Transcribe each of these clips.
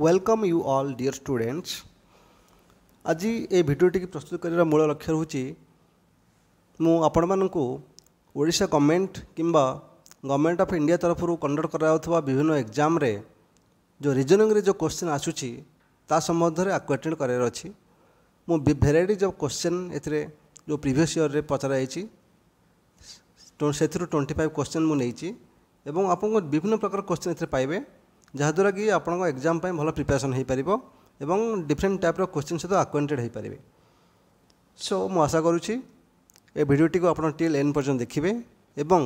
Welcome you all dear students ଆଜି ଏ ଭିଡ଼ିଓଟିକୁ ପ୍ରସ୍ତୁତ କରିବାର ମୂଳ ଲକ୍ଷ୍ୟ ରହୁଛି ମୁଁ ଆପଣମାନଙ୍କୁ ଓଡ଼ିଶା ଗଭର୍ଣ୍ଣମେଣ୍ଟ କିମ୍ବା ଗଭର୍ଣ୍ଣମେଣ୍ଟ ଅଫ୍ ଇଣ୍ଡିଆ ତରଫରୁ କଣ୍ଡକ୍ଟ କରାଯାଉଥିବା ବିଭିନ୍ନ ଏକ୍ଜାମ୍ରେ ଯେଉଁ ରିଜନିଂରେ ଯେଉଁ କୋଶ୍ଚିନ୍ ଆସୁଛି ତା ସମ୍ବନ୍ଧରେ ଆକ୍ୱାଟେଡ଼ କରିବାର ଅଛି ମୁଁ ଭେରାଇଟି ଅଫ୍ କୋଶ୍ଚିନ୍ ଏଥିରେ ଯେଉଁ ପ୍ରିଭିୟସ୍ ଇୟର୍ରେ ପଚରା ସେଥିରୁ ଟ୍ୱେଣ୍ଟି ଫାଇଭ୍ କୋଶ୍ଚିନ୍ ମୁଁ ନେଇଛି ଏବଂ ଆପଣଙ୍କୁ ବିଭିନ୍ନ ପ୍ରକାର କୋଶ୍ଚିନ୍ ଏଥିରେ ପାଇବେ ଯାହାଦ୍ୱାରା କି ଆପଣଙ୍କ ଏକ୍ଜାମ୍ ପାଇଁ ଭଲ ପ୍ରିପାରେସନ୍ ହୋଇପାରିବ ଏବଂ ଡିଫରେଣ୍ଟ ଟାଇପ୍ର କୋଶ୍ଚିନ୍ ସହିତ ଆକ୍ୱେଣ୍ଟେଡ଼ ହୋଇପାରିବେ ସୋ ମୁଁ ଆଶା କରୁଛି ଏ ଭିଡ଼ିଓଟିକୁ ଆପଣ ଟିଲ୍ ଏନ୍ ପର୍ଯ୍ୟନ୍ତ ଦେଖିବେ ଏବଂ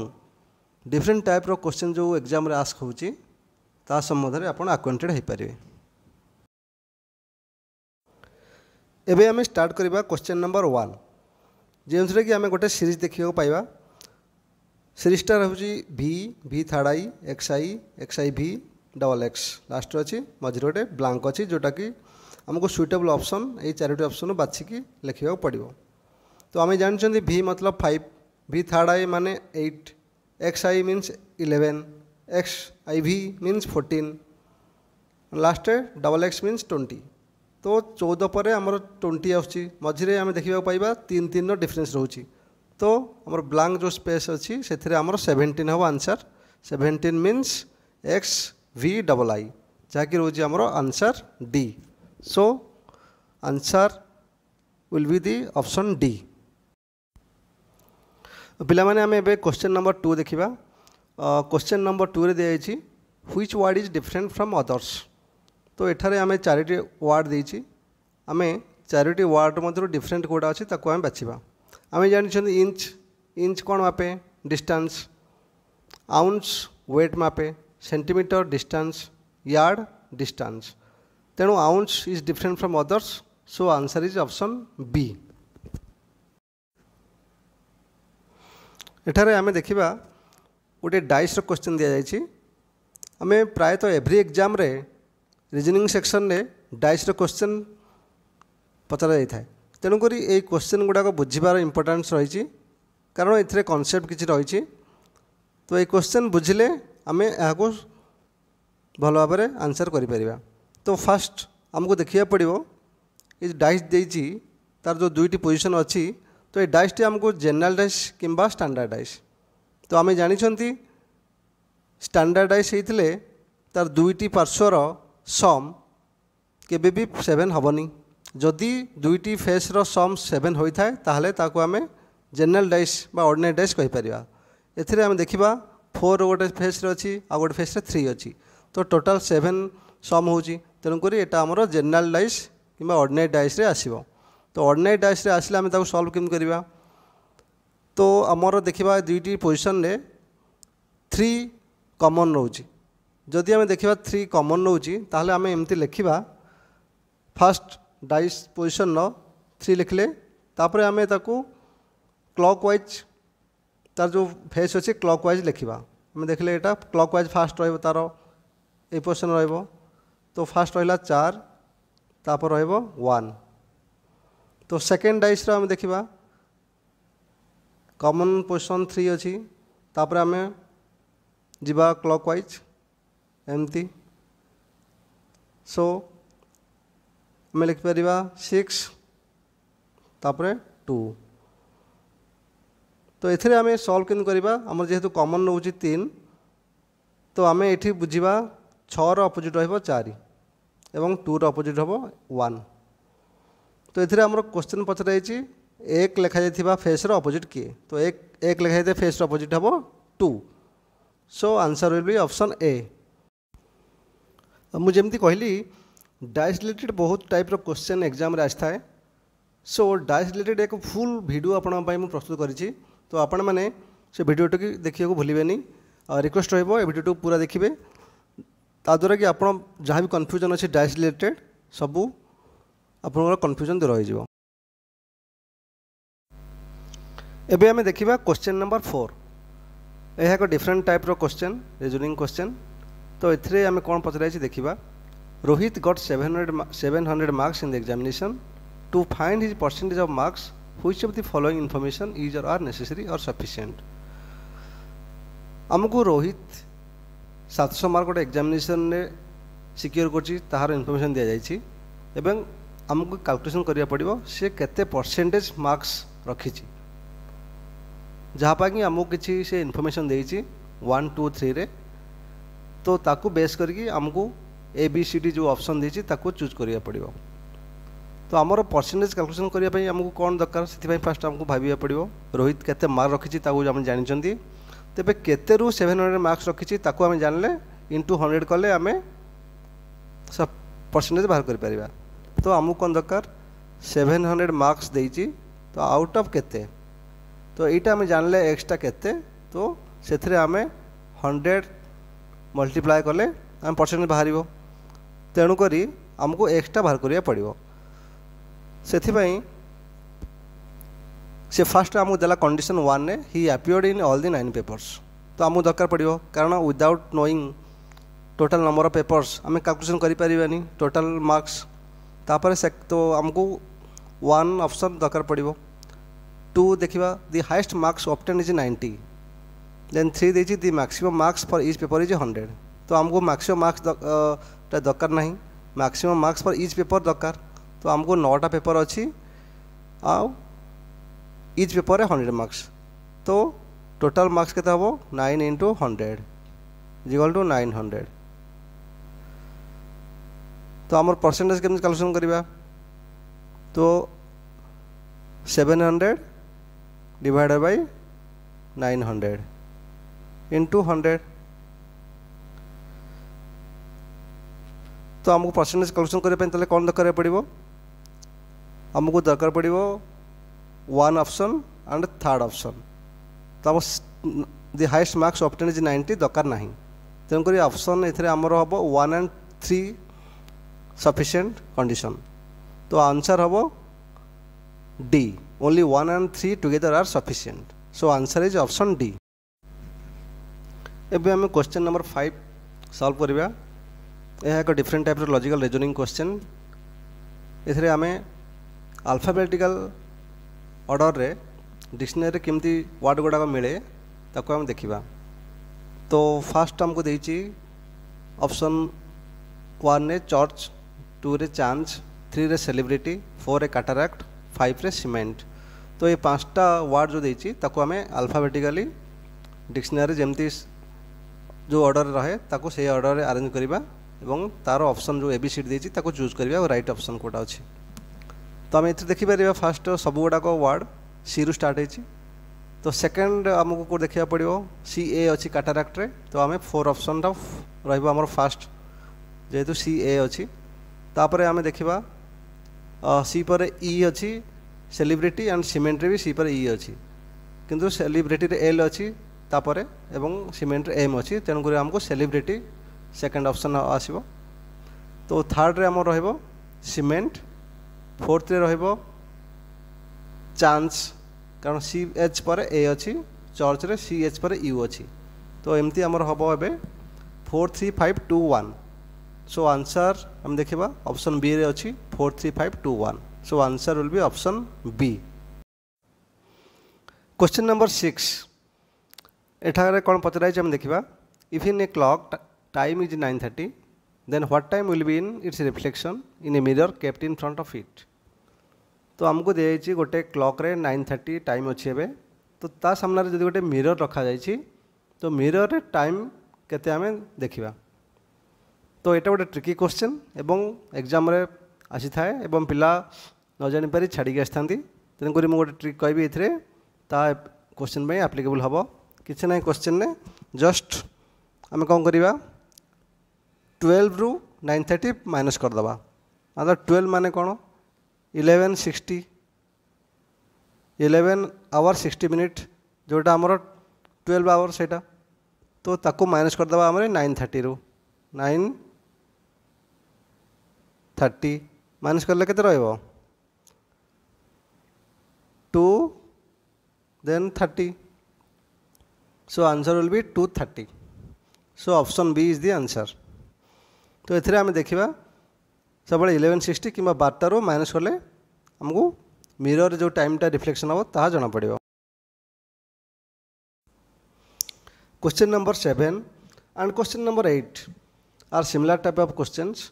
ଡିଫରେଣ୍ଟ ଟାଇପ୍ର କୋଶ୍ଚିନ୍ ଯେଉଁ ଏକ୍ଜାମ୍ରେ ଆସ୍କ ହେଉଛି ତା ସମ୍ବନ୍ଧରେ ଆପଣ ଆକ୍ୱେଣ୍ଟେଡ଼ ହୋଇପାରିବେ ଏବେ ଆମେ ଷ୍ଟାର୍ଟ କରିବା କୋଶ୍ଚିନ୍ ନମ୍ବର ୱାନ୍ ଯେଉଁଥିରେ କି ଆମେ ଗୋଟେ ସିରିଜ୍ ଦେଖିବାକୁ ପାଇବା ସିରିଜ୍ଟା ରହୁଛି V V third I X I X I V double X last অছি মঝির গোটে ব্লাঙ্ক অছি যেটা কি ଆମକୁ ସୁଇଟେବଲ୍ ଅପସନ୍ ଏଇ ଚାରୋଟି ଅପସନ୍ ବାଛିକି ଲେଖିବାକୁ ପଡ଼ିବ ତ ଆମେ ଜାଣିଛନ୍ତି ଭି ମତଲବ ଫାଇଭ୍ ଭି ଥାର୍ଡ଼ ଆଇ ମାନେ eight X I means eleven X I V means fourteen last double X means twenty ତ ଚଉଦ ପରେ ଆମର ଟ୍ୱେଣ୍ଟି ଆସୁଛି ମଝିରେ ଆମେ ଦେଖିବାକୁ ପାଇବା ତିନି ତିନିର ଡିଫରେନ୍ସ ରହୁଛି ତ ଆମର ବ୍ଲାଙ୍କ ଯେଉଁ ସ୍ପେସ୍ ଅଛି ସେଥିରେ ଆମର ସେଭେଣ୍ଟିନ୍ ହେବ answer seventeen means X V double I ଯାହାକି ରହୁଛି ଆମର answer D so answer will be the option D ପିଲାମାନେ ଆମେ ଏବେ କ୍ୱେଶ୍ଚନ୍ ନମ୍ବର ଟୁ ଦେଖିବା କ୍ୱେଶ୍ଚନ୍ ନମ୍ବର ଟୁରେ ଦିଆଯାଇଛି which word is different from others ତ ଏଠାରେ ଆମେ ଚାରିଟି ୱାର୍ଡ଼ ଦେଇଛି ଆମେ ଚାରିଟି ୱାର୍ଡ଼ ମଧ୍ୟରୁ ଡିଫରେଣ୍ଟ କେଉଁଟା ଅଛି ତାକୁ ଆମେ ବାଛିବା ଆମେ ଜାଣିଛନ୍ତି ଇଞ୍ଚ ଇଞ୍ଚ କ'ଣ ମାପେ ଡିଷ୍ଟାନ୍ସ ଆଉନ୍ସ ୱେଟ୍ ମାପେ centimeter distance, yard distance. Then ounce is different from others, so answer is option B. ଏଠାରେ ଆମେ ଦେଖିବା ଗୋଟେ ଡାଇସ୍ର କ୍ୱେଶ୍ଚିନ୍ ଦିଆଯାଇଛି ଆମେ ପ୍ରାୟତଃ ଏଭ୍ରି ଏକ୍ଜାମ୍ରେ ରିଜନିଂ ସେକ୍ସନ୍ରେ ଡାଇସ୍ର କ୍ୱେଶ୍ଚିନ୍ ପଚରାଯାଇଥାଏ ତେଣୁକରି ଏଇ କ୍ୱେଶ୍ଚିନ୍ ଗୁଡ଼ାକ ବୁଝିବାର ଇମ୍ପୋର୍ଟାନ୍ସ ରହିଛି କାରଣ ଏଥିରେ କନସେପ୍ଟ କିଛି ରହିଛି ତ ଏଇ କ୍ୱେଶ୍ଚିନ୍ ବୁଝିଲେ आम यहाँ भल भाव आनसर कर तो फास्ट आमको देखा पड़ो ये डाइस दे तार जो दुईट पोजिशन अच्छी तो ये डाइस डाइसटी आमको जेनराल डाइस कि स्टाणार्ड डाइस तो आम जानते स्टाणार्ड डाइस होते तार दुईट पार्श्वर सम के सेभेन हेनी जदि दुईट फेस्र सम सेभेन होता है तेल ताकू आम जेनराल डाइस अर्डनारी डाइस कहीपर एम देखा ଫୋର୍ ଗୋଟେ ଫେସ୍ରେ ଅଛି ଆଉ ଗୋଟେ ଫେସ୍ରେ ଥ୍ରୀ ଅଛି ତ ଟୋଟାଲ୍ ସେଭେନ୍ ସମ୍ ହେଉଛି ତେଣୁକରି ଏଇଟା ଆମର ଜେନେରାଲ୍ ଡାଇସ୍ କିମ୍ବା ଅର୍ଡ଼ିନାରୀ ଡାଇସ୍ରେ ଆସିବ ତ ଅର୍ଡ଼ିନାରୀ ଡାଇସ୍ରେ ଆସିଲେ ଆମେ ତାକୁ ସଲ୍ଭ କେମିତି କରିବା ତ ଆମର ଦେଖିବା ଦୁଇଟି ପୋଜିସନ୍ରେ থ্রি কমন রয়েছে যদি আমি দেখিবা থ্রি কমন রয়েছে তাহলে আমি এমতি লেখিবা ফার্স্ট ডাইস পজিশন ଥ୍ରୀ ଲେଖିଲେ ତାପରେ ଆମେ ତାକୁ କ୍ଲକ୍ ୱାଇଜ୍ তার ଯେଉଁ ଫେସ୍ ଅଛି କ୍ଲକ୍ ୱାଇଜ୍ ଲେଖିବା ଆମେ ଦେଖିଲେ ଏଇଟା କ୍ଲକ୍ ୱାଇଜ୍ ଫାଷ୍ଟ ରହିବ ତା'ର এই ପୋଜିସନ୍ ରହିବ তো ফার্স্ট ରହିଲା ଚାର ତାପରେ ରହିବ ୱାନ୍ তো ସେକେଣ୍ଡ ଡାଇସ୍ର ଆମେ ଦେଖିବା କମନ୍ ପୋଜିସନ୍ ଥ୍ରୀ ଅଛି ତାପରେ ଆମେ ଯିବା କ୍ଲକ୍ ୱାଇଜ୍ ଏମିତି ସୋ ଆମେ ଲେଖିପାରିବା ସିକ୍ସ ତାପରେ ଟୁ তো ଏଥିରେ ଆମେ ସଲ୍ଭ କେମିତି କରିବା ଆମର ଯେହେତୁ କମନ୍ ନେଉଛି ତିନି ତ ଆମେ ଏଠି ବୁଝିବା ଛଅର ଅପୋଜିଟ୍ ରହିବ ଚାରି ଏବଂ ଟୁର ଅପୋଜିଟ୍ ହେବ ୱାନ୍ ତ ଏଥିରେ ଆମର କୋଶ୍ଚିନ୍ ପଚରାଯାଇଛି ଏକ ଲେଖାଯାଇଥିବା ଫେସ୍ର ଅପୋଜିଟ୍ କିଏ ତ ଏକ ଏକ ଲେଖାଯାଇଥିବା ଫେସ୍ର ଅପୋଜିଟ୍ ହେବ two so answer will be option A ମୁଁ ଯେମିତି କହିଲି ଡାଇସ୍ ରିଲେଟେଡ଼୍ ବହୁତ ଟାଇପ୍ର କୋଶ୍ଚିନ୍ ଏକ୍ଜାମ୍ରେ ଆସିଥାଏ ସୋ ଡାଇସ୍ ରିଲେଟେଡ଼୍ ଏକ ଫୁଲ୍ ଭିଡ଼ିଓ ଆପଣଙ୍କ ପାଇଁ ମୁଁ ପ୍ରସ୍ତୁତ କରିଛି ତ ଆପଣମାନେ ସେ ଭିଡ଼ିଓଟିକୁ ଦେଖିବାକୁ ଭୁଲିବେନି ରିକ୍ୱେଷ୍ଟ ରହିବ ଏ ଭିଡ଼ିଓଟିକୁ ପୁରା ଦେଖିବେ ତାଦ୍ୱାରା କି ଆପଣ ଯାହା ବି କନଫ୍ୟୁଜନ୍ ଅଛି ଡାଏସ୍ ରିଲେଟେଡ଼୍ ସବୁ ଆପଣଙ୍କର କନଫ୍ୟୁଜନ୍ ଦୂର ହୋଇଯିବ ଏବେ ଆମେ ଦେଖିବା କ୍ୱେଶ୍ଚନ୍ ନମ୍ବର ଫୋର୍ ଏହା ଏକ ଡିଫରେଣ୍ଟ ଟାଇପ୍ର କ୍ୱେଶ୍ଚନ୍ ରିଜନିଂ କ୍ୱେଶ୍ଚନ୍ ତ ଏଥିରେ ଆମେ କ'ଣ ପଚରାଇଛି ଦେଖିବା Rohit got seven hundred seven hundred marks in the examination to find his percentage of marks which of the following information is or are necessary और सफिसीयंट आमको रोहित सात सातश मार्क गोटे एक्जामेसन सिक्योर कर इनफर्मेसन दि जामको काल्कुलेसन करा पड़ो सी के परसेंटेज मार्क्स रखी जहाँपाई आमको किसी से इनफर्मेसन देन टू थ्री तो ताकू बेस करमको ए बी सी डी जो ऑप्शन ऑप्सन चूज करा पड़ो तो आमर परसेंटेज कालकुलेसन करने कौन दरकार से फास्ट आमको भाव पड़ो रोहित के मार्क रखी आम जानते तेज के सेभेन हंड्रेड मार्क्स रखी आम जानले इंटू हंड्रेड कले आम सब परसेंटेज बाहर कर तो आमको कौन दरकार सेभेन हंड्रेड मार्क्स दे तो आउट अफ के तो यहीटा आम जानले एक्सट्रा के तो आम हंड्रेड मल्टीप्लाय कले आम परसेंटेज बाहर तेणुक आमको एक्सट्रा बाहर करा पड़ो से सी फास्ट आमको देला कंडीशन वन हि आपिअर्ड इन अल दि नाइन पेपर्स तो आमको दरकार पड़ो कारण without knowing total number of papers आम काकुलेसन करानी टोटाल मार्क्स तापर से तो आमको वन अपसन दरकार पड़ो टू देखा the highest marks obtain is ninety then three the maximum marks for this paper is hundred तो आमको मैक्सीम मार्क्स दरकार ना maximum marks for this paper दरकार तो आमको नौटा पेपर अच्छी आज इच पेपर हंड्रेड मार्क्स तो टोटाल मार्क्स के हम nine into hundred equal to nine hundred तो आम परसेंटेज केमी कालकुलेसन करवा तो seven hundred divided by nine hundred into hundred तो आमको परसेंटेज कालकुलेसन करने कौन दरकार पड़ो आमको दरकार पड़ो one option and third option तो आम the highest marks obtain is ninety दरकार ना तेणुक अपसन एमर हम one and three sufficient condition तो आंसर हम D only one and three together are sufficient so answer is option D एवं आम क्वेश्चन नंबर फाइव सल्व करवा यह एक different type logical reasoning question एमें ଆଲଫାବେଟିକାଲ୍ ଅର୍ଡ଼ରରେ ଡିକ୍ସନାରୀରେ କେମିତି ୱାର୍ଡ଼ ଗୁଡ଼ାକ ମିଳେ ତାକୁ ଆମେ देखा तो फास्ट आमको ଦେଇଛି वन चर्च टू ଟୁରେ chance three celebrity four a cataract five रे सीमेंट तो ये पाँचटा वार्ड जो देती आम आलफाबेटिकाली डिक्शनारी जमी जो अर्डर रहे ताको से अर्डर आरेज करवा तार अप्सन जो ए बी सीट देती चूज करवा और रईट अप्सन कौटा अच्छी आम ए देखिपर फास्ट सबूगुड़ाक वार्ड सी रु स्टार्ट होती तो सेकेंड आमको कौट देखा पड़ो सी ए अच्छी काटाराक्ट्रे तो आम फोर अप्सन रमर फास्ट जेहेतु सी ए अच्छी तापर आम देखा सी पर इ अच्छी सेलिब्रिटी एंड सीमेंट्रे भी सी पर इ अच्छी किंतु सेलिब्रिटी एल अच्छी तापर एवं सीमेंट एम अच्छी तेणुक आमको सेलिब्रिटी सेकेंड अप्सन आसो तो थार्ड्रे आम रोमेंट ଫୋର୍ଥରେ ରହିବ ଚାନ୍ସ କାରଣ ସି ଏଚ୍ ପରେ ଏ ଅଛି ଚର୍ଚ୍ଚରେ ସି ଏଚ୍ ପରେ ୟୁ ଅଛି ତ ଏମିତି ଆମର ହେବ ଏବେ four three five two one so answer ଆମେ ଦେଖିବା ଅପସନ୍ ବିରେ ଅଛି four three five two one so answer will be option B question number six ଏଠାରେ କ'ଣ ପଚରାଇଛି ଆମେ ଦେଖିବା if in a clock time is nine thirty then what time will be in its reflection in a mirror kept in front of it তো আমাকে দিয়েছি গোটে ক্লকরে nine thirty time অছি এবে তো তা সামনে যদি গোটে মিরর রখা যাইছি তো মিররে টাইম কেতে আমি দেখিবা তো এটা গোটে ট্রিকি কোশ্চেন এবং এক্সামরে আসি থাকে এবং পিলা ন জানিপারি ছাড়িকি আসিথাନ୍ତି তেণুকরি মু গোটে ট্রিক কবি এতে তা কোশ্চেন পাই আপ্লিকেবল হব কিছু না কোশ্চেন জস্ট আমি কম করিবা ट्वेल्व रु नाइन थर्टी माइनस करदे मतलब ट्वेल्व मान कौन eleven sixty eleven hour sixty minute जोटा आमर ट्वेल्व आवर से तो ताको माइनस करदे आम नाइन थर्टी रु नाइन थर्टी माइनस कले के two then thirty so answer will be two thirty so option B is the answer तो आम देखा सब इलेवेन सिक्सटी कि बारटा रू माइनस कले आमको मिरर जो टाइम रिफ्लेक्शन हम ता जना question number seven and question number eight are similar type of questions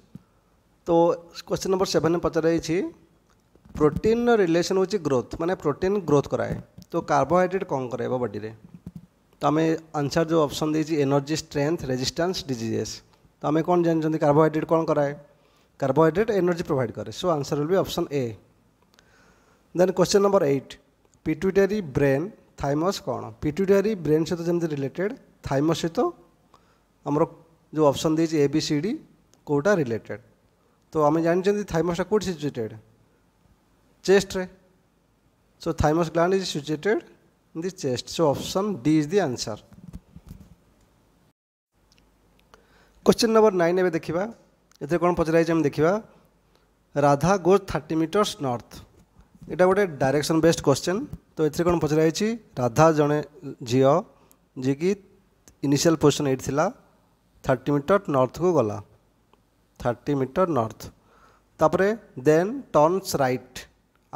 तो क्वेश्चन नंबर सेवेन पचार प्रोटीन रिलेशन हो ग्रोथ माने प्रोटीन ग्रोथ कराए तो कार्बोहाइड्रेट कौन कराइब बडी तो आम आंसर जो ऑप्शन दे एनर्जी स्ट्रेंथ रेजिस्टेंस डिजीजेस तो आम कौन जानते कार्बोहाइड्रेट कौन कराए कार्बोहाइड्रेट एनर्जी प्रोवाइड करे so answer will be option A then question number eight pituitary brain thymus कौन पिट्यूटरी ब्रेन सहित जमी रिलेटेड थाइमस सहित आमर जो ऑप्शन देती ए बी सी डी कौटा रिलेटेड तो आम जानते थाइमसटा कौट सिचुएटेड चेस्ट्रे so thymus gland is situated in the chest so option D is the answer question number nine एवं देखा ये कौन पचराई देखा Radha goes thirty meters north यहाँ गोटे डायरेक्शन बेस्ड क्वेश्चन तो ये कौन पचराई राधा जड़े झील जी कि इनिशियल पोजिशन एट थी थर्टी मीटर नर्थ को गला थर्टी मीटर नर्थ तापर then turns right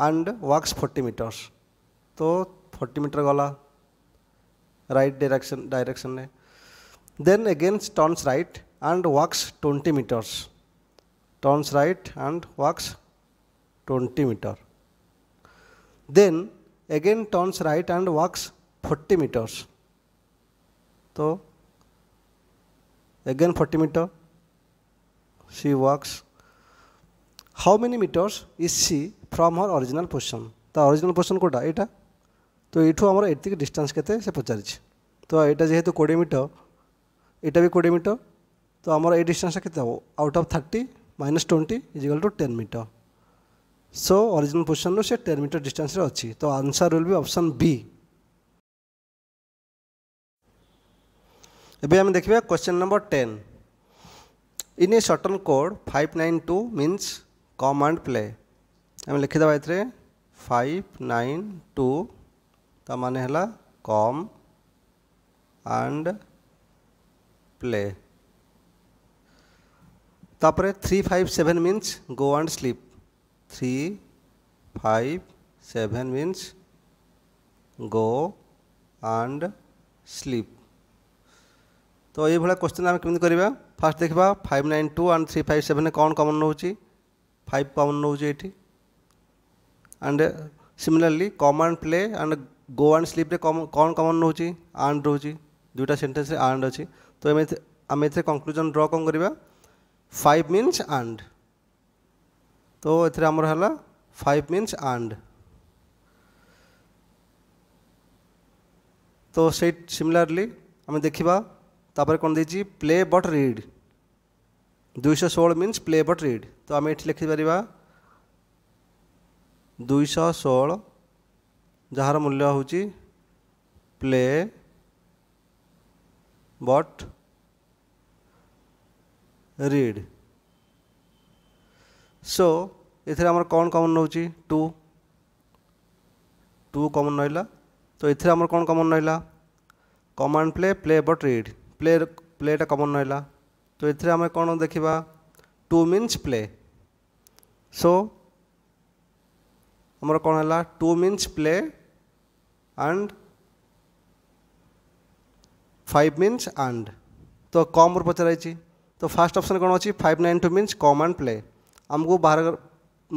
and walks forty meters तो फोर्टी मीटर गला right direction direction then again turns right and walks 20 meters. Turns right and walks 20 meter. Then again turns right and walks 40 meters. So again 40 meter. She walks. How many meters is she from her original position? The original position कोटा एटा तो ଏଠୁ ଆମର ଏତିକି distance କେତେ ସେ ପଚାରିଛି ତ ଏଇଟା ଯେହେତୁ କୋଡ଼ିଏ ମିଟର ଏଇଟା ବି କୋଡ଼ିଏ ମିଟର तो आम ए डिस्टान्सटा के out of thirty minus twenty equal to ten meter so original position रू सी टेन मीटर डिस्टान्स अच्छी तो answer will be option B एवं आम देखा question number ten in a certain code five nine two means come and play आम लिखिदा five nine two तो मान है कम आंड प्ले তারপরে three five seven means go and sleep three five seven means go and slip তো এইভাবে question আমি কেমি করা ফার্স্ট দেখা five nine two and three five seven কম কমন রয়েছে ফাইভ কমন রয়েছে এটি and similarly common play and go and স্লিপ্রে কম কমন রয়েছে আন্ড রয়েছে দুইটা সেন্টেন্সে আন্ড অছি তো আমি আমি এতে কনক্লুজন ড্র কম করা फाइव मीन्स आंड तो ये आमर है फाइव मीन्स आंड तो से सिमिलरली आम देखा तापर कौन दे प्ले बट रिड दुईश षोह मीन्स प्ले बट रिड तो आम ये लिखिपर दुईश षोह जार मूल्य हूँ प्ले बट read so ଏଥିରେ ଆମର କ'ଣ କମନ୍ ରହୁଛି ଟୁ ଟୁ କମନ୍ ରହିଲା ତ ଏଥିରେ ଆମର କ'ଣ କମନ୍ ରହିଲା common play play but read play ପ୍ଲେଟା କମନ୍ ରହିଲା ତ ଏଥିରେ ଆମେ କ'ଣ ଦେଖିବା ଟୁ ମିନ୍ସ ପ୍ଲେ ସୋ ଆମର କ'ଣ ହେଲା two means play and five means and ତ କମ୍ରୁ ପଚରାଇଛି तो फास्ट अप्सन कौन अच्छी five nine two means come and play आमको बाहर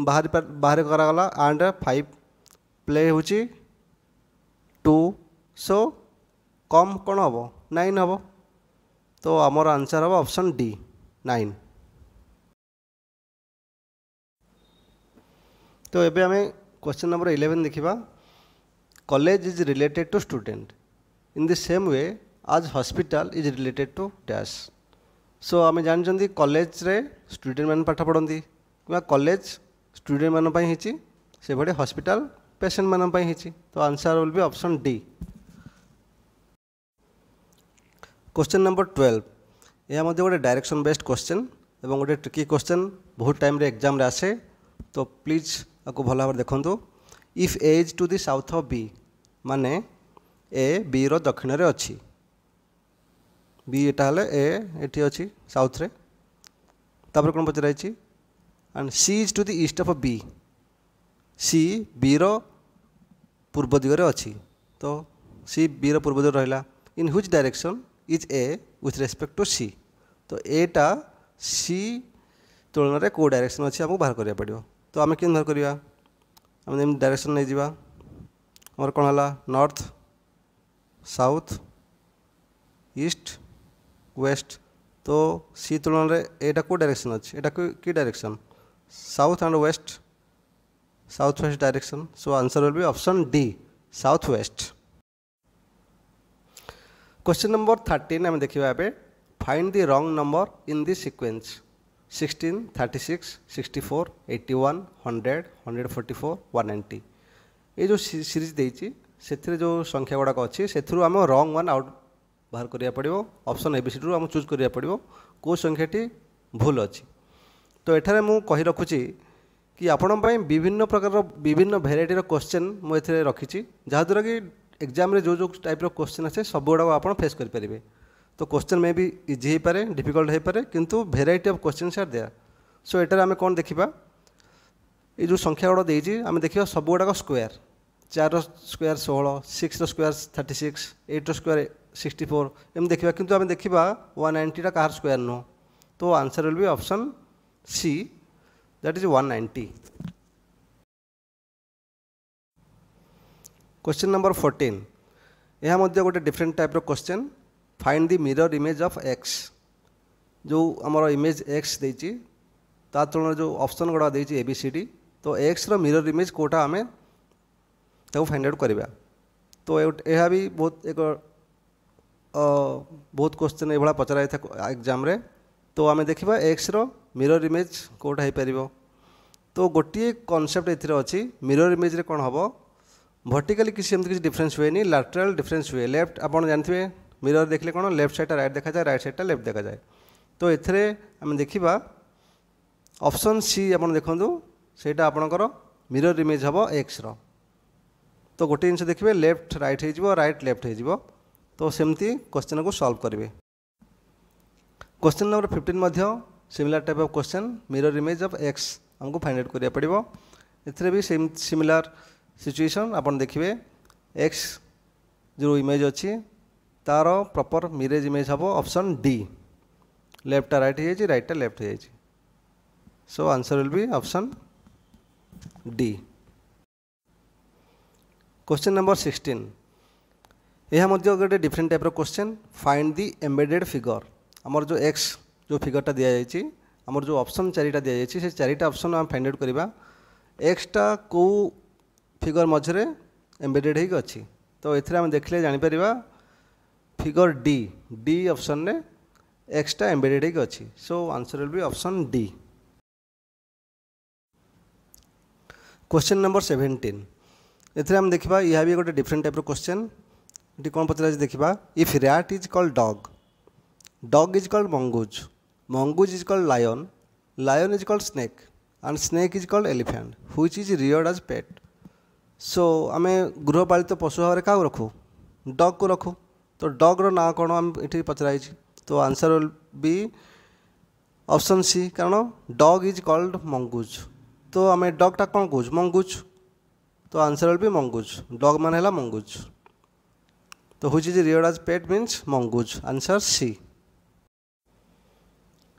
बाहर बाहर कराला आंड फाइव प्ले हूँ टू सो कम कौन हम नाइन हम तो आमर आंसर हम ऑप्शन डी नाइन तो ये आम क्वेश्चन नंबर इलेवेन देखा college is related to student in the same way आज hospital is related to dash so ଆମେ ଜାଣିଛନ୍ତି କଲେଜରେ ଷ୍ଟୁଡ଼େଣ୍ଟମାନେ ପାଠ ପଢ଼ନ୍ତି କିମ୍ବା କଲେଜ ଷ୍ଟୁଡ଼େଣ୍ଟମାନଙ୍କ ପାଇଁ ହେଇଛି ସେଭଳି ହସ୍ପିଟାଲ ପେସେଣ୍ଟମାନଙ୍କ ପାଇଁ ହେଇଛି ତ answer will be option D question number twelve ଏହା ମଧ୍ୟ ଗୋଟେ ଡାଇରେକ୍ସନ୍ ବେସ୍ଡ କୋଶ୍ଚେନ୍ ଏବଂ ଗୋଟେ ଟ୍ରିକି କୋଶ୍ଚେନ୍ ବହୁତ ଟାଇମ୍ରେ ଏକ୍ଜାମ୍ରେ ଆସେ ତ ପ୍ଲିଜ୍ ଆକୁ ଭଲ ଭାବରେ ଦେଖନ୍ତୁ if is to the south of B ମାନେ ଏ ବିର ଦକ୍ଷିଣରେ ଅଛି বি এটা হলে এ এটি অছি সাউথরে তারপরে কোন পচরা হয়েছি and C is to the east of B C বির পূর্ব দিগরে অছি তো সি বির পূর্ব দিগরে রহিলা in which direction is A with respect to C তো এটা সি তুলনার কেউ ডাইরেকশন অছি আমি বাহার করা পড়ব তো আমি কেন বাহার করা আমি যেমন ডাইরেকশন নিয়ে যা আমার কোণ হল নর্থ সাউথ ইস্ট ୱେଷ୍ଟ ତ ସି ତୁଳନାରେ ଏଇଟା କେଉଁ ଡାଇରେକ୍ସନ୍ ଅଛି ଏଇଟା କି direction south and west south west direction so answer will be option D south west question number thirteen आम देखा ये find the wrong number in the sequence sixteen thirty six sixty four eighty one hundred hundred forty four one ninety ये जो series देती से जो संख्या गुड़ाक अच्छी से आम रंग वन आउट ବାହାର କରିବା ପଡ଼ିବ ଅପସନ୍ ଏବିସିଡ଼ିରୁ ଆମକୁ ଚୁଜ୍ କରିବା ପଡ଼ିବ କେଉଁ ସଂଖ୍ୟାଟି ଭୁଲ ଅଛି ତ ଏଠାରେ ମୁଁ କହି ରଖୁଛି କି ଆପଣଙ୍କ ପାଇଁ ବିଭିନ୍ନ ପ୍ରକାରର ବିଭିନ୍ନ ଭେରାଇଟିର କୋଶ୍ଚେନ୍ ମୁଁ ଏଥିରେ ରଖିଛି ଯାହାଦ୍ୱାରା କି ଏକ୍ଜାମ୍ରେ ଯେଉଁ ଯେଉଁ ଟାଇପ୍ର କୋଶ୍ଚେନ୍ ଆସେ ସବୁଗୁଡ଼ାକ ଆପଣ ଫେସ୍ କରିପାରିବେ ତ କୋଶ୍ଚେନ୍ ମେ ବି ଇଜି ହେଇପାରେ ଡିଫିକଲ୍ଟ ହେଇପାରେ କିନ୍ତୁ variety of questions are there so ଏଠାରେ ଆମେ କ'ଣ ଦେଖିବା ଏଇ ଯେଉଁ ସଂଖ୍ୟା ଗୁଡ଼ା ଦେଇଛି ଆମେ ଦେଖିବା ସବୁଗୁଡ଼ାକ ସ୍କୋୟାର ଚାରିର ସ୍କୋୟାର ଷୋହଳ ସିକ୍ସର ସ୍କୋୟାର ଥାର୍ଟି ସିକ୍ସ ଏଇଟ୍ର ସ୍କୋୟାର सिक्सटी फोर एम देखा कि आम देखा वन नाइंटीटा कह स्क्वयर नुह तो answer will be option C that is one ninety question number fourteen यह गोटे different type question find the mirror image of X जो आमर इमेज एक्स दे तुलन जो ऑप्शन गुड़ा दे एबीसीडी तो एक्स रिरर इमेज कौटा आम फाइंड आउट करवा तो यह भी बहुत एक ବହୁତ କ୍ୱେଶ୍ଚିନ୍ ଏଭଳିଆ ପଚରା ଯାଇଥାଏ ଏକ୍ଜାମ୍ରେ ତ ଆମେ ଦେଖିବା ଏକ୍ସର ମିରର ଇମେଜ୍ କେଉଁଟା ହେଇପାରିବ ତ ଗୋଟିଏ କନସେପ୍ଟ ଏଥିରେ ଅଛି ମିରର ଇମେଜ୍ରେ କ'ଣ ହେବ ଭର୍ଟିକାଲି କିଛି ଏମିତି କିଛି ଡିଫରେନ୍ସ ହୁଏନି ଲାଟେରାଲ୍ ଡିଫରେନ୍ସ ହୁଏ ଲେଫ୍ଟ ଆପଣ ଜାଣିଥିବେ ମିରର ଦେଖିଲେ କ'ଣ ଲେଫ୍ଟ ସାଇଡ଼୍ଟା ରାଇଟ୍ ଦେଖାଯାଏ ରାଇଟ୍ ସାଇଡ଼୍ଟା ଲେଫ୍ଟ ଦେଖାଯାଏ ତ ଏଥିରେ ଆମେ ଦେଖିବା ଅପସନ୍ ସି ଆପଣ ଦେଖନ୍ତୁ ସେଇଟା ଆପଣଙ୍କର ମିରର ଇମେଜ୍ ହେବ ଏକ୍ସର ତ ଗୋଟେ ଜିନିଷ ଦେଖିବେ ଲେଫ୍ଟ ରାଇଟ୍ ହେଇଯିବ ରାଇଟ୍ ଲେଫ୍ଟ ହେଇଯିବ तो सेमती क्वेश्चन को सल्व करेंगे question number fifteen similar type of question mirror image of X आमको फाइंड आउट करा पड़ो एथे भी सेम सिमिलार आप देखिए एक्स जो इमेज अच्छी तार प्रपर मिरेज इमेज हम ऑप्शन डी लेफ्ट रईट हो रईटा लेफ्ट हो so answer will be option D question number sixteen ଏହା ମଧ୍ୟ ଗୋଟେ ଡିଫରେଣ୍ଟ ଟାଇପ୍ର question find the embedded figure ଆମର ଯେଉଁ ଏକ୍ସ ଯେଉଁ ଫିଗରଟା ଦିଆଯାଇଛି ଆମର ଯେଉଁ ଅପସନ୍ ଚାରିଟା ଦିଆଯାଇଛି ସେ ଚାରିଟା ଅପସନ୍ ଆମେ ଫାଇଣ୍ଡ ଆଉଟ୍ କରିବା ଏକ୍ସଟା କେଉଁ ଫିଗର ମଝିରେ ଏମ୍ବେଡେଡ଼୍ ହେଇକି ଅଛି ତ ଏଥିରେ ଆମେ ଦେଖିଲେ ଜାଣିପାରିବା ଫିଗର୍ ଡି ଡି ଅପସନ୍ରେ ଏକ୍ସଟା ଏମ୍ବେଡେଡ଼୍ ହେଇକି ଅଛି so answer will be option D question number number ଏଥିରେ ଆମେ ଦେଖିବା ଏହା ବି ଗୋଟେ डिफरेंट टाईप्र क्वेश्चन ଏଠି କ'ଣ ପଚରାଯାଇଛି ଦେଖିବା if rat is called dog dog is called mongoose mongoose is called lion lion is called snake and snake is called elephant which is reared as pet so ଆମେ ଗୃହପାଳିତ ପଶୁ ଭାବରେ କାହାକୁ ରଖୁ ଡଗ୍କୁ ରଖୁ ତ ଡଗ୍ର ନାଁ କ'ଣ ଆମେ ଏଠି ପଚରାହେଇଛି ତ answer will be option C କାରଣ ଡଗ୍ ଇଜ୍ କଲ୍ଡ ମଙ୍ଗୁଜ୍ ତ ଆମେ ଡଗ୍ଟା କ'ଣ କହୁଛୁ ମଙ୍ଗୁଜ୍ ତ answer will be mongoose dog ମାନେ ହେଲା ମଙ୍ଗୁଜ୍ तो which is reared as pet means mongoose answer C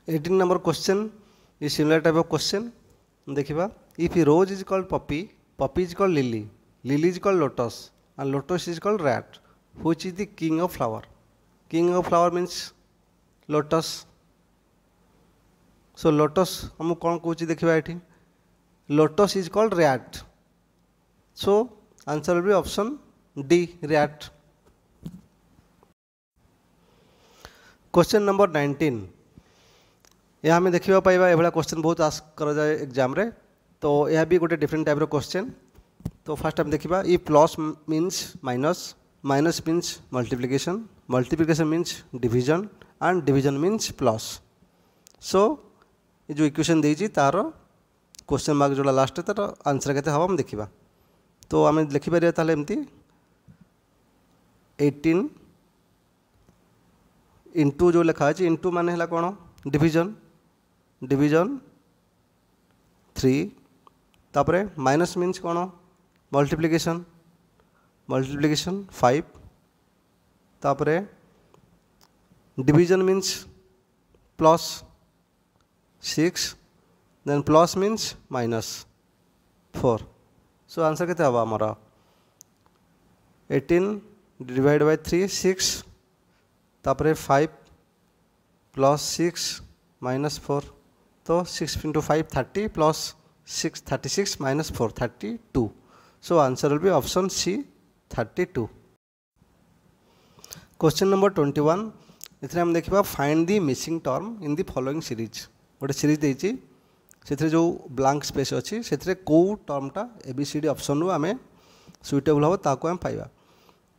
eighteen number question is similar type of question देखा if rose is called puppy puppy is called lily lily is called lotus and lotus is called rat which is the king of flower king of flower means lotus so lotus मु कौन कह देखा ये lotus is called rat so answer will be option D rat question number nineteen यह आम देखा पाइबा एभा क्वेश्चन बहुत आस्क कराए एक्जाम तो यह भी गोटे डिफरेन्ट टाइप क्वेश्चन तो फास्ट आम देखा इ plus मीनस minus minus means multiplication multiplication means division and division means plus so ये जो इक्वेशन दे तार क्वेश्चन मार्क जो लास्ट तार आंसर के देखा तो आम लिखिपर एमती एटीन इंटु जो लिखा है इंटु मान है कौन डिजन डिजन थ्री तापर माइनस मीनस कौन मल्टीप्लिकेसन मल्टीप्लिकेसन फाइव तापर डिजन minus plus six then plus मीनस minus four so answer केवर eighteen divide by three six तापर five plus six minus four तो six into five thirty plus six thirty six minus four thirty two so answer will be option C thirty two question number twenty one एथे आम देखा find the missing term in the following series गोटे series देखिए जो blank space अच्छी से कौ टर्मटा A B C D option रु आम सुइटेबल हम ताको पाइबा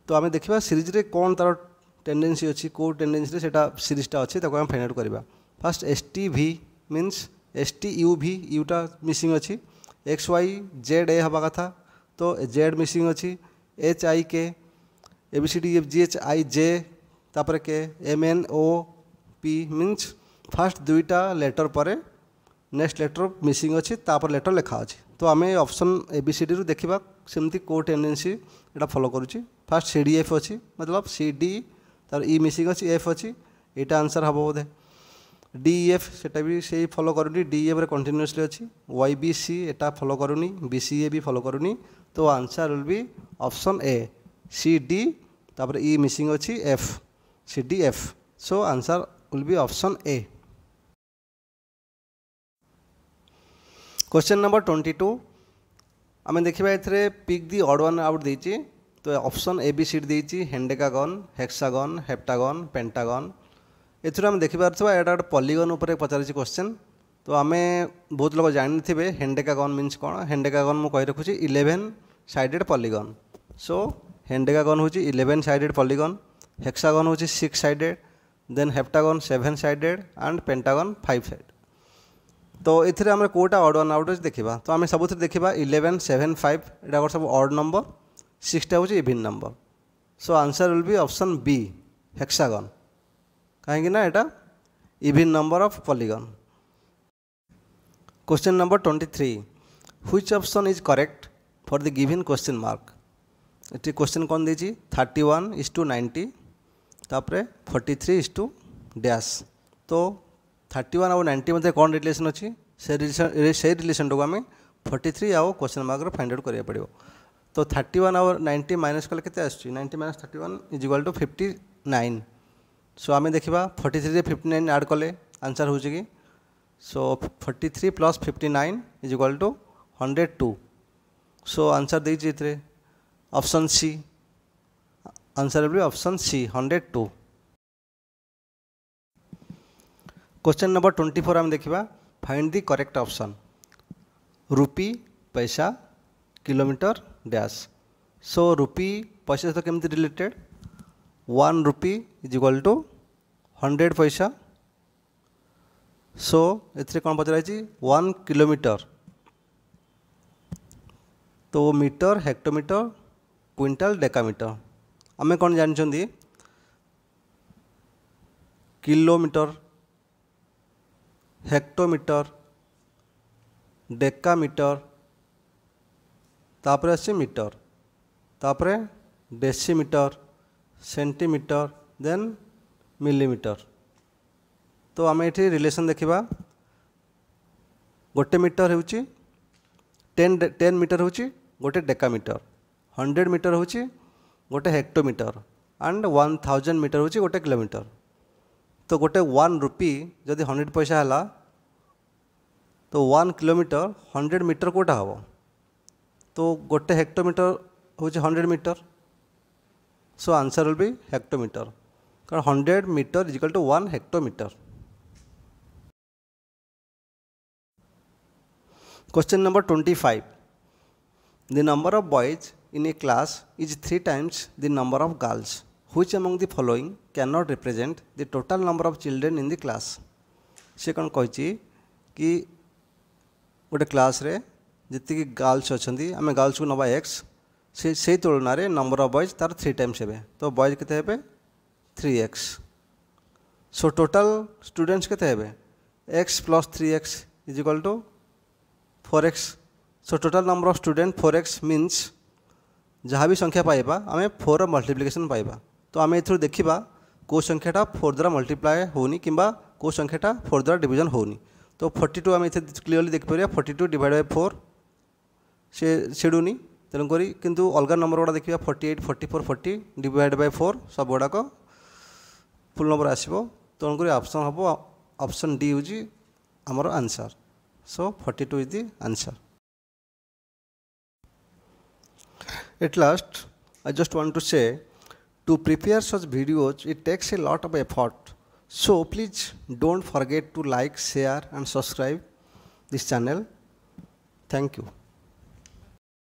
तो आम देखा सीरीज रे कौन तार টেন্ডেন্সি অছি কেউ টেন্ডেন্সিরে সেটা সিরিজটা অছে তাকে আমি ফাইন্ড আউট করা first S T V means S T U V ইউটা মিসিং অছি এক্স ওয়াই জেড এ হওয়া কথা তো জেড মিসিং অছি H I K A B C D F G H I J তারপরে K M N O P means first দুইটা letter পরে নেক্সট লেটর মিসিং অছি তারপরে লেটর লেখা অছি তো আমি অপশন এবিসিডি রু দেখিবা সেমতি কেউ টেন্ডেন্সি এটা ফলো করুছি ফার্স্ট সি ডি এফ অছি মতলব সি ডি ତା'ର ଇ e ମିସିଂ ଅଛି ଏଫ୍ ଅଛି ଏଇଟା ଆନ୍ସର୍ ହେବ ବୋଧେ ଡି ଏଫ୍ e ସେଇଟା ବି ସେଇ ଫଲୋ କରୁନି ଡି ଏଫ୍ରେ କଣ୍ଟିନ୍ୟୁଅସ୍ଲି ଅଛି ୱାଇ ବି ସି ଏଟା ଫଲୋ କରୁନି B C A B follow କରୁନି ତ answer will be option A C D ତା'ପରେ ଇ e ମିସିଂ ଅଛି F C D F so answer will be option A question number twenty two ଆମେ ଦେଖିବା ଏଥିରେ pick the odd one out ଦେଇଛି তো option A B seat দিয়েছি হেন্ডেকাগন hexagon heptagon Pentagon ଏଥିରୁ ଆମେ ଦେଖିପାରୁଥିବା ଏଇଟା ଗୋଟେ ପଲିଗନ୍ ଉପରେ ପଚାରିଛି କ୍ୱେଶ୍ଚନ୍ ତ ଆମେ ବହୁତ ଲୋକ ଜାଣିଥିବେ ହେଣ୍ଡେକାଗନ୍ ମିନ୍ସ କ'ଣ ହେଣ୍ଡେକାଗନ୍ ମୁଁ କହି ରଖୁଛି eleven sided polygon so hendecagon ହେଉଛି ଇଲେଭେନ୍ ସାଇଡ଼େଡ଼୍ ପଲିଗନ୍ ହେକ୍ସାଗନ୍ ହେଉଛି six sided then heptagon seven sided and pentagon five side ତ ଏଥିରେ ଆମେ କେଉଁଟା ଅଡ଼୍ ୱାନ୍ ଆଉଟ୍ ଅଛି ଦେଖିବା ତ ଆମେ ସବୁଥିରେ ଦେଖିବା ଇଲେଭେନ୍ ସେଭେନ୍ ଫାଇଭ୍ ଏଇଟା ଗୋଟେ ସବୁ ଅଡ଼୍ ନମ୍ବର সিক্সটা হচ্ছে even number so answer will be option B hexagon কাহিঁকি না এটা even number of polygon question number twenty three which option is correct for the given question mark এটি question কন দিয়েছি thirty one is to ninety তাপরে forty three is to dash তো thirty one আউ ninety মধ্যে কোন relation অছি সেই রিলেসন সেই রিলেসনটাকে আমি ফর্টি থ্রি আউ কোশ্চেন মার্করে ফাইন্ড আউট করা পড়ব तो थर्टी वन आवर नाइंटी माइनस कले के आस ninety minus thirty one is equal to fifty nine so आम देखा forty three fifty nine add कले आंसर हो so forty three plus fifty nine is equal to hundred two so answer देखिए option C answer भी option C hundred two question number twenty four आम देखा find the correct option rupee paisa kilometre dash so rupee paisa सहित कमी related one rupee is equal to hundred paisa so ए कौन पचरा one kilometre तो मीटर हेक्टोमीटर क्विंटल डेकामीटर आम कौन जानते किलोमीटर हेक्टोमीटर डेकामीटर তাপরে আসছে মিটর তাপরে ডেসিমিটর সেন্টিমিটর দেন মিলিমিটর তো আমি এটি রিলেসন দেখিবা গোটে মিটর ହେଉଛି ଟେନ୍ ଟେନ୍ ମିଟର ହେଉଛି ଗୋଟେ ଡେକାମିଟର ହଣ୍ଡ୍ରେଡ଼ ମିଟର ହେଉଛି ଗୋଟେ hectometre and one thousand metre ହେଉଛି ଗୋଟେ କିଲୋମିଟର ତ ଗୋଟେ ୱାନ୍ ରୁପି ଯଦି ହଣ୍ଡ୍ରେଡ଼ ପଇସା ହେଲା ତ ୱାନ୍ କିଲୋମିଟର ହଣ୍ଡ୍ରେଡ଼ ମିଟର କେଉଁଟା ହେବ तो गोटे हेक्टोमीटर हूँ hundred metre so answer will be hectometre कारण hundred metre is equal to one hectometre question number twenty five the number of boys in a class is three times the number of girls which among the following can not represent the total number of children in the class सी कौन कही कि गोटे class रे ଯେତିକି girls ଅଛନ୍ତି आम girls को ଏକ୍ସ एक्स ସେଇ ତୁଳନାରେ नंबर अफ बयज तार थ्री टाइम्स ହେବେ तो बयज के three X so total students के X plus three X is to four X so total number of student four X minus जहाँ भी संख्या पाइबा आम फोर मल्टीप्लिकेसन पाइबा तो आम एथर देखा कौ संख्याटा फोर द्वारा मल्टीप्लाए हो कि कौ संख्याटा फोर द्वारा डिजन हो तो फोर्टी आम इतने क्लीयरली देखिपर फोर्टी टू डिवाइड फोर ସେ ଛିଡ଼ୁନି ତେଣୁକରି କିନ୍ତୁ ଅଲଗା ନମ୍ବର ଗୁଡ଼ା ଦେଖିବା forty eight forty four forty divide by four ସବୁଗୁଡ଼ାକ ଫୁଲ୍ ନମ୍ବର ଆସିବ ତେଣୁକରି ଅପସନ୍ ହେବ ଅପସନ୍ ଡି ହେଉଛି ଆମର answer so forty two is the answer At last, I just want to say, to prepare such videos, it takes a lot of effort. So please don't forget to like, share and subscribe this channel. Thank you.